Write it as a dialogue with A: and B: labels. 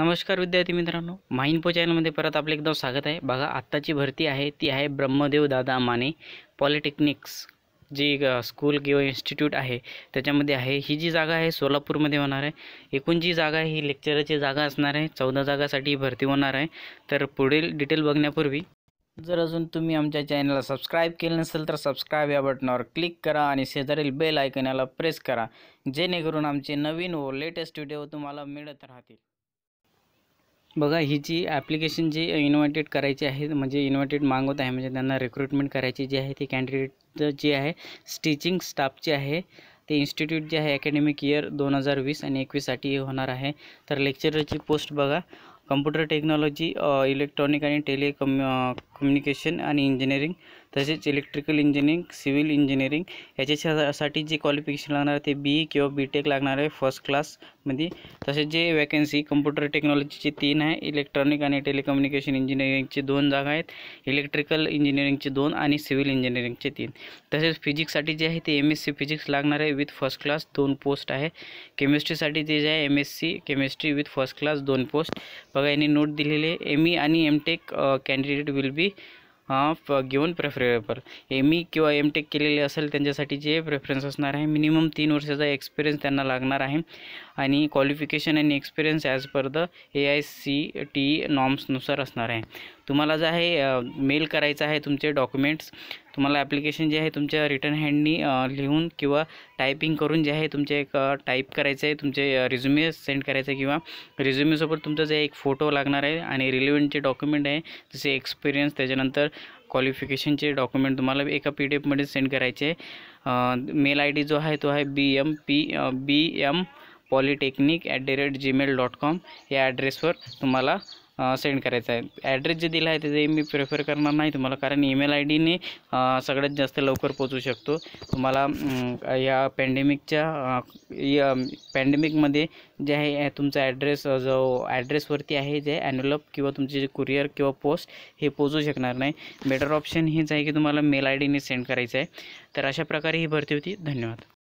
A: नमस्कार विद्यार्थी मित्रांनो माहिनपो चॅनलमध्ये परत आपलं एकदम स्वागत आहे बघा आत्ताची भरती आहे ती आहे ब्रह्मदेव दादा माने पॉलिटेक्निक्स जी स्कूल किंवा इन्स्टिट्यूट आहे त्याच्यामध्ये आहे ही जी जागा आहे सोलापूरमध्ये होणार आहे एकूण जी जागा आहे ही लेक्चरची जागा असणार आहे चौदा जागासाठी भरती होणार आहे तर पुढील डिटेल बघण्यापूर्वी जर अजून तुम्ही आमच्या चॅनलला सबस्क्राईब केलं नसेल तर सबस्क्राईब या बटनावर क्लिक करा आणि शेजारील बेल ऐकण्याला प्रेस करा जेणेकरून आमचे नवीन व लेटेस्ट व्हिडिओ तुम्हाला मिळत राहतील बघा ही जी ॲप्लिकेशन जी इन्व्हायटेड करायची आहे म्हणजे इन्व्हायटेड मागवत आहे म्हणजे त्यांना रिक्रुटमेंट करायची जी आहे ती कॅन्डिडेट जी आहे स्टिचिंग स्टाफची आहे ते इन्स्टिट्यूट जे आहे अकॅडमिक इयर दोन हजार वीस आणि एकवीससाठी होणार आहे तर लेक्चररची पोस्ट बघा कम्प्युटर टेक्नॉलॉजी इलेक्ट्रॉनिक आणि टेलिकम्यु कम्युनिकेशन आणि इंजिनिअरिंग तसेच इलेक्ट्रिकल इंजिनिअरिंग सिव्हिल इंजिनिअरिंग याच्यासाठी जे क्वालिफिकेशन लागणार आहे ते बी ई e किंवा बी टेक लागणार आहे फर्स्ट क्लासमध्ये तसेच जे वॅकन्सी कम्प्युटर टेक्नॉलॉजीचे तीन आहे इलेक्ट्रॉनिक आणि टेलिकम्युनिकेशन इंजिनिअरिंगचे दोन जागा आहेत इलेक्ट्रिकल इंजिनिअरिंगचे दोन आणि सिव्हिल इंजिनिअरिंगचे तीन तसेच फिजिक्ससाठी जे आहे ते एम एस सी फिजिक्स लागणार आहे विथ फर्स्ट क्लास दोन पोस्ट आहे केमिस्ट्रीसाठी जे जे आहे M S C chemistry with first class दोन पोस्ट बघा यांनी नोट दिलेले एम ई e आणि M tech candidate will be घेऊन प्रेफरेबल एम ई किंवा एम टेक केलेले असेल त्यांच्यासाठी जे प्रेफरन्स असणार आहे मिनिमम तीन वर्षाचा एक्सपिरियन्स त्यांना लागणार आहे आणि क्वालिफिकेशन आणि experience as per the A I C T नॉर्म्सनुसार असणार आहे तुम्हाला जे आहे मेल करायचं आहे तुमचे डॉक्युमेंट्स तुम्हाला ॲप्लिकेशन जे आहे तुमच्या रिटर्न हँडनी लिहून किंवा टायपिंग करून जे आहे तुमचे एक टाईप करायचं आहे तुमचे रिझ्युमे सेंड करायचं आहे किंवा रिझ्युमेसोबत तुमचा जे एक फोटो लागणार आहे आणि रिलेवंट डॉक्युमेंट आहे जसे एक्सपिरियन्स त्याच्यानंतर क्वालिफिकेशनचे डॉक्युमेंट तुम्हाला एका पी डी एफमध्ये सेंड करायचे आहे मेल आय डी जो आहे तो आहे B M P B M polytechnic at the rate Gmail dot com या ॲड्रेसवर तुम्हाला सेंड करायचं आहे ॲड्रेस जे दिला आहे त्याचे मी प्रेफर करणार नाही तुम्हाला कारण ईमेल आय डीने सगळ्यात जास्त लवकर पोचू शकतो तुम्हाला या पॅन्डेमिकच्या या पॅन्डेमिकमध्ये जे आहे तुमचा ॲड्रेस जो ॲड्रेसवरती आहे जे ॲन्युलप किंवा तुमचे जे कुरिअर किंवा पोस्ट हे पोचू शकणार नाही बेटर ऑप्शन हेच आहे की तुम्हाला मेल आय डीने सेंड करायचं आहे तर अशा प्रकारे ही भरती होती धन्यवाद